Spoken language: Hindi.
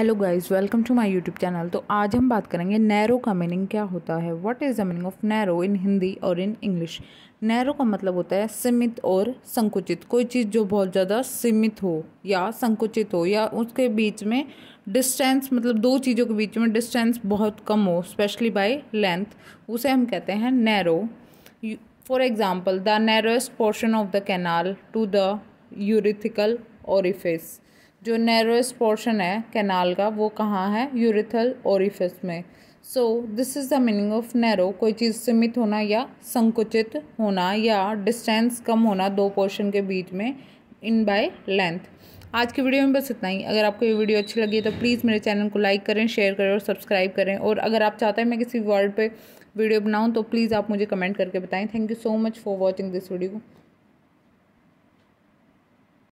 hello guys welcome to my YouTube channel तो आज हम बात करेंगे नैरो का मीनिंग क्या होता है what is the meaning of narrow in Hindi और इन इंग्लिश नैरो का मतलब होता है सीमित और संकुचित कोई चीज़ जो बहुत ज़्यादा सीमित हो या संकुचित हो या उसके बीच में डिस्टेंस मतलब दो चीज़ों के बीच में डिस्टेंस बहुत कम हो स्पेशली बाई लेंथ उसे हम कहते हैं narrow for example the narrowest portion of the canal to the urethral orifice जो नैरोस्ट पोर्शन है कैनाल का वो कहाँ है यूरिथल ओरिफिस में so this is the meaning of narrow कोई चीज़ सीमित होना या संकुचित होना या डिस्टेंस कम होना दो पोर्शन के बीच में इन बाय लेंथ आज की वीडियो में बस इतना ही अगर आपको ये वीडियो अच्छी लगी है तो प्लीज़ मेरे चैनल को लाइक करें शेयर करें और सब्सक्राइब करें और अगर आप चाहते हैं मैं किसी वर्ड पे वीडियो बनाऊं तो प्लीज़ आप मुझे कमेंट करके बताएं thank you so much for watching this video